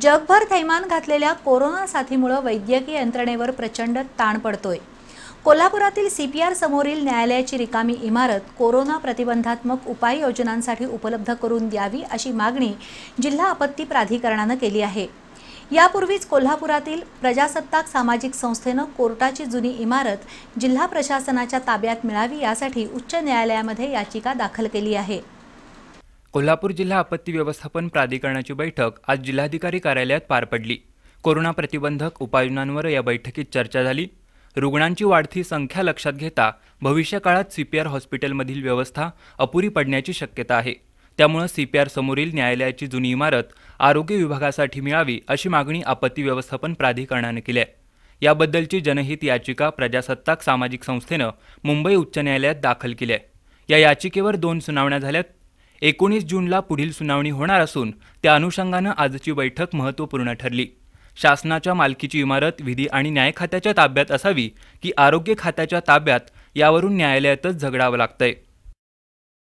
जगभर थैमान घातलेल्या कोरोना साथीमुळे वैद्यकीय यंत्रणेवर प्रचंड ताण पडतोय कोल्हापुरातील सी पी आर समोरील न्यायालयाची रिकामी इमारत कोरोना प्रतिबंधात्मक उपाययोजनांसाठी उपलब्ध करून द्यावी अशी मागणी जिल्हा आपत्ती प्राधिकरणानं केली आहे यापूर्वीच कोल्हापुरातील प्रजासत्ताक सामाजिक संस्थेनं कोर्टाची जुनी इमारत जिल्हा प्रशासनाच्या ताब्यात मिळावी यासाठी उच्च न्यायालयामध्ये याचिका दाखल केली आहे कोल्हापूर जिल्हा आपत्ती व्यवस्थापन प्राधिकरणाची बैठक आज जिल्हाधिकारी कार्यालयात पार पडली कोरोना प्रतिबंधक उपाययोजनांवर या बैठकीत चर्चा झाली रुग्णांची वाढती संख्या लक्षात घेता भविष्यकाळात सीपीआर हॉस्पिटलमधील व्यवस्था अपुरी पडण्याची शक्यता आहे त्यामुळे सीपीआर समोरील न्यायालयाची जुनी इमारत आरोग्य विभागासाठी मिळावी अशी मागणी आपत्ती व्यवस्थापन प्राधिकरणाने केली आहे याबद्दलची जनहित याचिका प्रजासत्ताक सामाजिक संस्थेनं मुंबई उच्च न्यायालयात दाखल केली आहे या याचिकेवर दोन सुनावण्या झाल्यात एकोणीस जूनला पुढील सुनावणी होणार असून त्या अनुषंगानं आजची बैठक महत्त्वपूर्ण ठरली शासनाच्या मालकीची इमारत विधी आणि न्याय खात्याच्या ताब्यात असावी की आरोग्य खात्याच्या ताब्यात यावरून न्यायालयातच झगडावं लागतंय